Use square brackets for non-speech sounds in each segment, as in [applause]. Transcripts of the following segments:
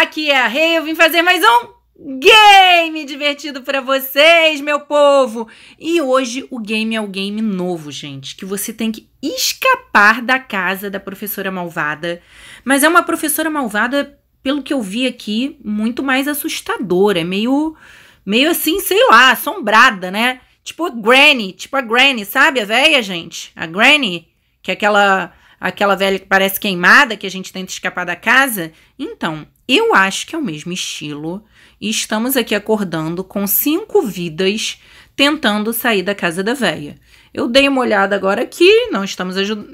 Aqui é a Rei, eu vim fazer mais um game divertido para vocês, meu povo. E hoje o game é o game novo, gente, que você tem que escapar da casa da professora malvada. Mas é uma professora malvada, pelo que eu vi aqui, muito mais assustadora, é meio meio assim, sei lá, assombrada, né? Tipo Granny, tipo a Granny, sabe? A velha, gente, a Granny, que é aquela aquela velha que parece queimada que a gente tenta escapar da casa? Então, eu acho que é o mesmo estilo. E estamos aqui acordando com cinco vidas tentando sair da casa da velha. Eu dei uma olhada agora aqui, não estamos ajudando.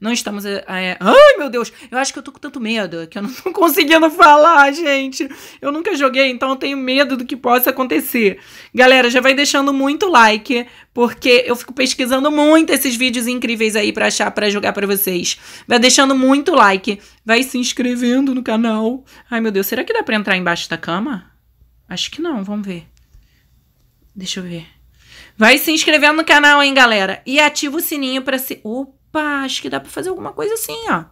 Não estamos. É... Ai, meu Deus, eu acho que eu tô com tanto medo que eu não tô [laughs] conseguindo falar, gente. Eu nunca joguei, então eu tenho medo do que possa acontecer. Galera, já vai deixando muito like, porque eu fico pesquisando muito esses vídeos incríveis aí para achar, para jogar para vocês. Vai deixando muito like, vai se inscrevendo no canal. Ai, meu Deus, será que dá para entrar embaixo da cama? Acho que não, vamos ver. Deixa eu ver. Vai se inscrevendo no canal, hein, galera? E ativa o sininho para se. Opa, acho que dá para fazer alguma coisa assim, ó.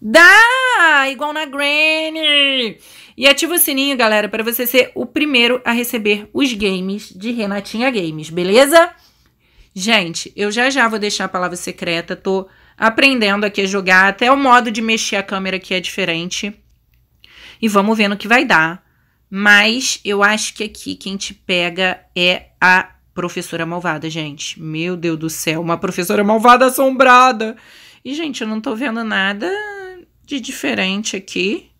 Dá! Igual na Granny! E ativa o sininho, galera, para você ser o primeiro a receber os games de Renatinha Games, beleza? Gente, eu já já vou deixar a palavra secreta, tô aprendendo aqui a jogar, até o modo de mexer a câmera aqui é diferente. E vamos ver no que vai dar. Mas eu acho que aqui quem te pega é a Professora malvada, gente. Meu Deus do céu, uma professora malvada assombrada. E, gente, eu não tô vendo nada de diferente aqui.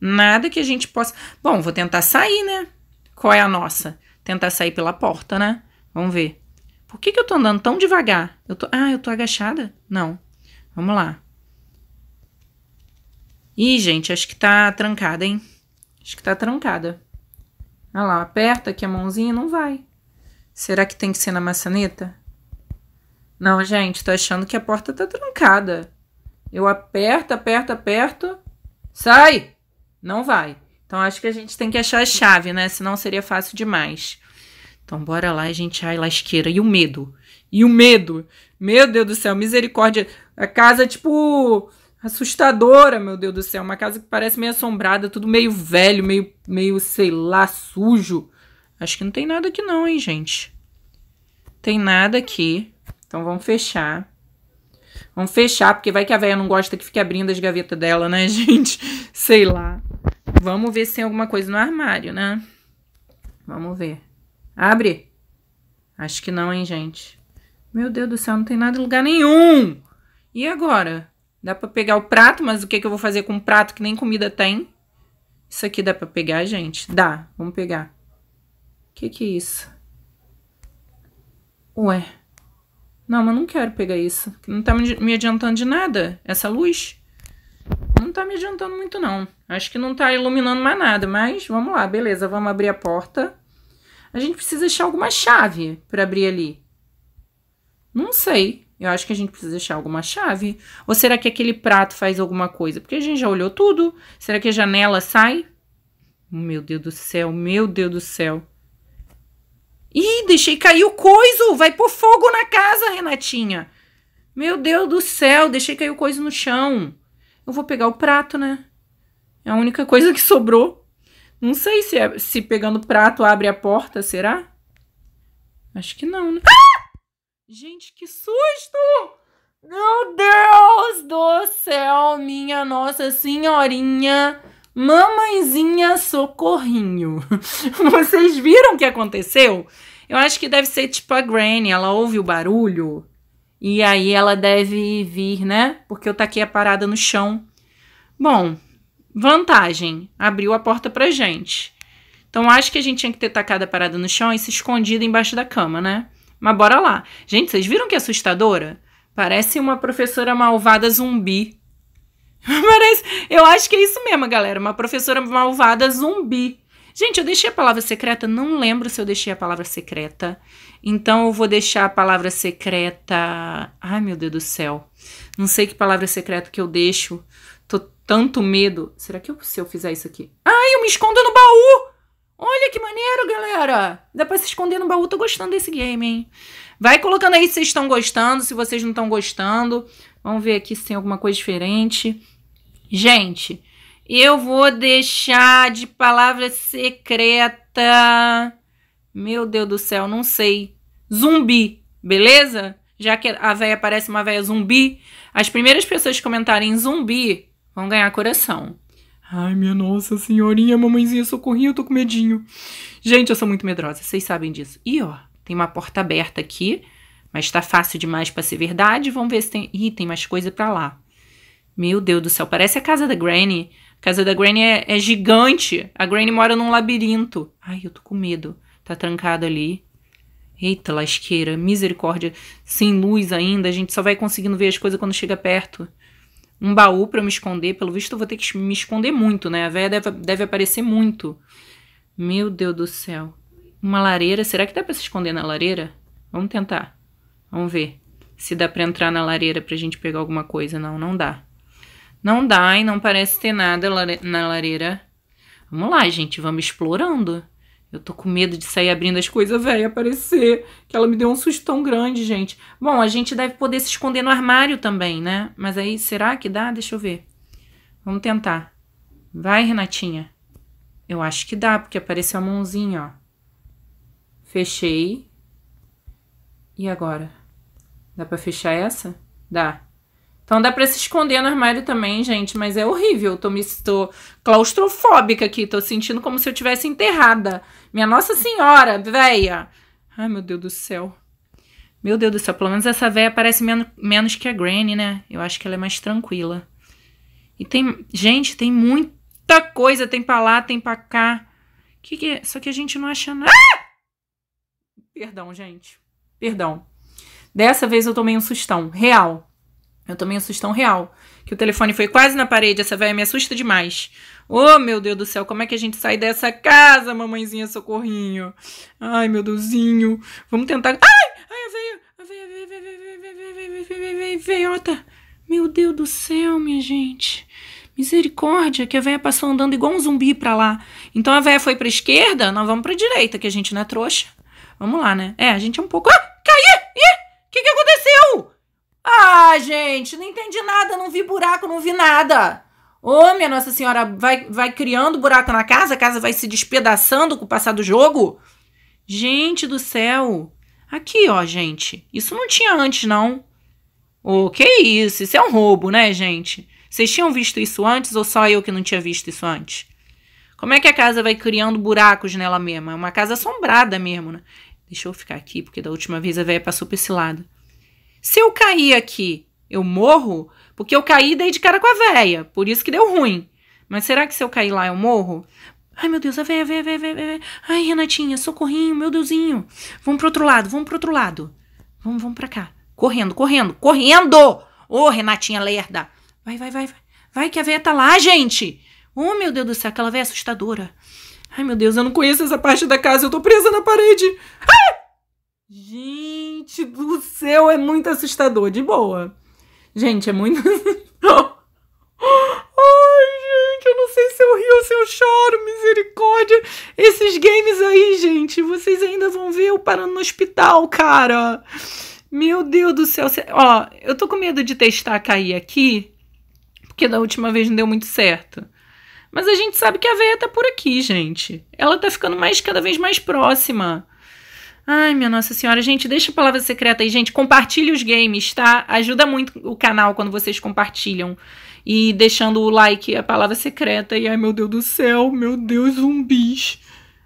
Nada que a gente possa. Bom, vou tentar sair, né? Qual é a nossa? Tentar sair pela porta, né? Vamos ver. Por que, que eu tô andando tão devagar? Eu tô... Ah, eu tô agachada? Não. Vamos lá. Ih, gente, acho que tá trancada, hein? Acho que tá trancada. Olha lá, aperta aqui a mãozinha e não vai. Será que tem que ser na maçaneta? Não, gente, tô achando que a porta tá trancada. Eu aperto, aperto, aperto. Sai! Não vai. Então acho que a gente tem que achar a chave, né? Senão seria fácil demais. Então bora lá, gente. Ai, lasqueira. E o medo? E o medo? Meu Deus do céu, misericórdia. A casa, tipo, assustadora, meu Deus do céu. Uma casa que parece meio assombrada, tudo meio velho, meio, meio sei lá, sujo. Acho que não tem nada aqui não, hein, gente. Tem nada aqui. Então vamos fechar. Vamos fechar, porque vai que a velha não gosta que fique abrindo as gavetas dela, né, [laughs] gente? Sei lá. Vamos ver se tem alguma coisa no armário, né? Vamos ver. Abre. Acho que não, hein, gente. Meu Deus do céu, não tem nada em lugar nenhum. E agora? Dá pra pegar o prato, mas o que, que eu vou fazer com um prato que nem comida tem? Isso aqui dá pra pegar, gente? Dá. Vamos pegar. Que que é isso? Ué. Não, mas não quero pegar isso. Não tá me adiantando de nada essa luz. Não tá me adiantando muito, não. Acho que não tá iluminando mais nada, mas vamos lá. Beleza, vamos abrir a porta. A gente precisa achar alguma chave para abrir ali. Não sei. Eu acho que a gente precisa achar alguma chave. Ou será que aquele prato faz alguma coisa? Porque a gente já olhou tudo. Será que a janela sai? Meu Deus do céu, meu Deus do céu. Ih, deixei cair o coiso, vai pôr fogo na casa, Renatinha. Meu Deus do céu, deixei cair o coiso no chão. Eu vou pegar o prato, né? É a única coisa que sobrou. Não sei se, é, se pegando prato abre a porta, será? Acho que não, né? Ah! Gente, que susto! Meu Deus do céu, minha Nossa Senhorinha! Mamãezinha Socorrinho. [laughs] Vocês viram o que aconteceu? Eu acho que deve ser tipo a Granny, ela ouve o barulho e aí ela deve vir, né? Porque eu taquei a parada no chão. Bom, vantagem, abriu a porta pra gente. Então acho que a gente tinha que ter tacado a parada no chão e se escondido embaixo da cama, né? Mas bora lá. Gente, vocês viram que é assustadora? Parece uma professora malvada zumbi Parece, [laughs] eu acho que é isso mesmo, galera. Uma professora malvada zumbi. Gente, eu deixei a palavra secreta, não lembro se eu deixei a palavra secreta. Então eu vou deixar a palavra secreta. Ai, meu Deus do céu. Não sei que palavra secreta que eu deixo. Tô tanto medo. Será que eu, se eu fizer isso aqui? Ai, eu me escondo no baú! Olha que maneiro, galera! Dá pra se esconder no baú. Tô gostando desse game, hein? Vai colocando aí se vocês estão gostando, se vocês não estão gostando. Vamos ver aqui se tem alguma coisa diferente. Gente, eu vou deixar de palavra secreta. Meu Deus do céu, não sei. Zumbi, beleza? Já que a véia parece uma véia zumbi, as primeiras pessoas que comentarem zumbi vão ganhar coração. Ai, minha nossa senhorinha, mamãezinha, socorrinho, eu tô com medinho. Gente, eu sou muito medrosa, vocês sabem disso. E ó, tem uma porta aberta aqui, mas tá fácil demais para ser verdade. Vamos ver se tem. Ih, tem mais coisa para lá. Meu Deus do céu, parece a casa da Granny. A casa da Granny é, é gigante. A Granny mora num labirinto. Ai, eu tô com medo. Tá trancada ali. Eita, lasqueira, misericórdia. Sem luz ainda, a gente só vai conseguindo ver as coisas quando chega perto. Um baú para me esconder, pelo visto eu vou ter que me esconder muito, né? A véia deve, deve aparecer muito. Meu Deus do céu. Uma lareira, será que dá para se esconder na lareira? Vamos tentar. Vamos ver se dá para entrar na lareira pra gente pegar alguma coisa. Não, não dá. Não dá e não parece ter nada na lareira. Vamos lá, gente, vamos explorando. Eu tô com medo de sair abrindo as coisas velha aparecer, que ela me deu um susto tão grande, gente. Bom, a gente deve poder se esconder no armário também, né? Mas aí, será que dá? Deixa eu ver. Vamos tentar. Vai, Renatinha. Eu acho que dá, porque apareceu a mãozinha, ó. Fechei. E agora? Dá pra fechar essa? Dá. Então dá pra se esconder no armário também, gente, mas é horrível. Eu tô me tô claustrofóbica aqui, tô sentindo como se eu tivesse enterrada. Minha Nossa Senhora, véia. Ai, meu Deus do céu. Meu Deus do céu, pelo menos essa véia parece men menos que a Granny, né? Eu acho que ela é mais tranquila. E tem, gente, tem muita coisa, tem pra lá, tem pra cá. Que que é? Só que a gente não acha nada. Ah! Perdão, gente. Perdão. Dessa vez eu tomei um sustão, real. Eu tomei um sustão real. Que o telefone foi quase na parede. Essa velha me assusta demais. Oh, meu Deus do céu, como é que a gente sai dessa casa, mamãezinha socorrinho? Ai, meu Deusinho. Vamos tentar. Ai! Ai, veio! Veio, veio, veio, veio, veio, veio, veio, veio, veiota! Meu Deus do céu, minha gente. Misericórdia, que a véia passou andando igual um zumbi pra lá. Então a véia foi pra esquerda, nós vamos pra direita, que a gente não é trouxa. Vamos lá, né? É, a gente é um pouco. Ah! Caí! Ih! O que, que aconteceu? Ah, gente, não entendi nada, não vi buraco, não vi nada. Ô, oh, minha Nossa Senhora, vai, vai criando buraco na casa, a casa vai se despedaçando com o passar do jogo. Gente do céu. Aqui, ó, gente. Isso não tinha antes, não. Ô, oh, que isso? Isso é um roubo, né, gente? Vocês tinham visto isso antes ou só eu que não tinha visto isso antes? Como é que a casa vai criando buracos nela mesma? É uma casa assombrada mesmo, né? Deixa eu ficar aqui, porque da última vez a véia passou pra esse lado. Se eu cair aqui, eu morro? Porque eu caí e dei de cara com a véia, por isso que deu ruim. Mas será que se eu cair lá eu morro? Ai, meu Deus, a véia, a véia, a véia, a véia. Ai, Renatinha, socorrinho, meu Deusinho. Vamos pro outro lado, vamos pro outro lado. Vamos, vamos pra cá. Correndo, correndo, correndo! Ô, oh, Renatinha lerda. Vai, vai, vai, vai. Vai que a véia tá lá, gente. Oh, meu Deus do céu, aquela véia assustadora. Ai, meu Deus, eu não conheço essa parte da casa, eu tô presa na parede. Ai! Gente do céu, é muito assustador, de boa. Gente, é muito. [laughs] Ai, gente, eu não sei se eu rio ou se eu choro, misericórdia. Esses games aí, gente, vocês ainda vão ver eu parando no hospital, cara. Meu Deus do céu. Ó, eu tô com medo de testar cair aqui, porque da última vez não deu muito certo. Mas a gente sabe que a veia tá por aqui, gente. Ela tá ficando mais cada vez mais próxima. Ai, minha Nossa Senhora, gente, deixa a palavra secreta aí, gente. Compartilhe os games, tá? Ajuda muito o canal quando vocês compartilham. E deixando o like, a palavra secreta. E ai, meu Deus do céu, meu Deus, zumbis.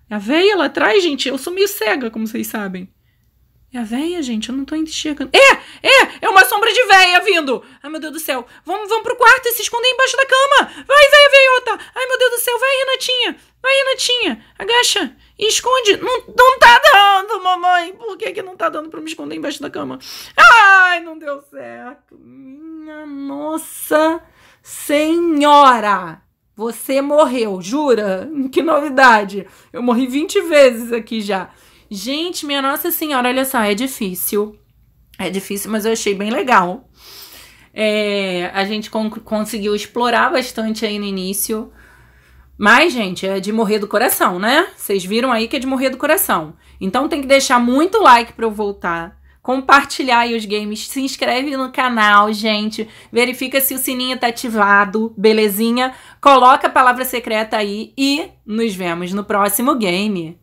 É a veia lá atrás, gente, eu sou meio cega, como vocês sabem. É a véia, gente, eu não tô enxergando. É! É! É uma sombra de véia vindo! Ai, meu Deus do céu! Vamos, vamos pro quarto e se esconder embaixo da cama! Vai, véia veiota! Ai, meu Deus do céu! Vai, Renatinha! Vai, Renatinha! Agacha! E esconde! Não, não tá dando, mamãe! Por que, que não tá dando pra me esconder embaixo da cama? Ai, não deu certo! Minha nossa senhora! Você morreu, jura? [laughs] Que novidade! Eu morri 20 vezes aqui já. Gente, minha Nossa Senhora, olha só, é difícil. É difícil, mas eu achei bem legal. É, a gente con conseguiu explorar bastante aí no início. Mas, gente, é de morrer do coração, né? Vocês viram aí que é de morrer do coração. Então tem que deixar muito like para eu voltar. Compartilhar aí os games, se inscreve no canal, gente. Verifica se o sininho tá ativado, belezinha? Coloca a palavra secreta aí e nos vemos no próximo game.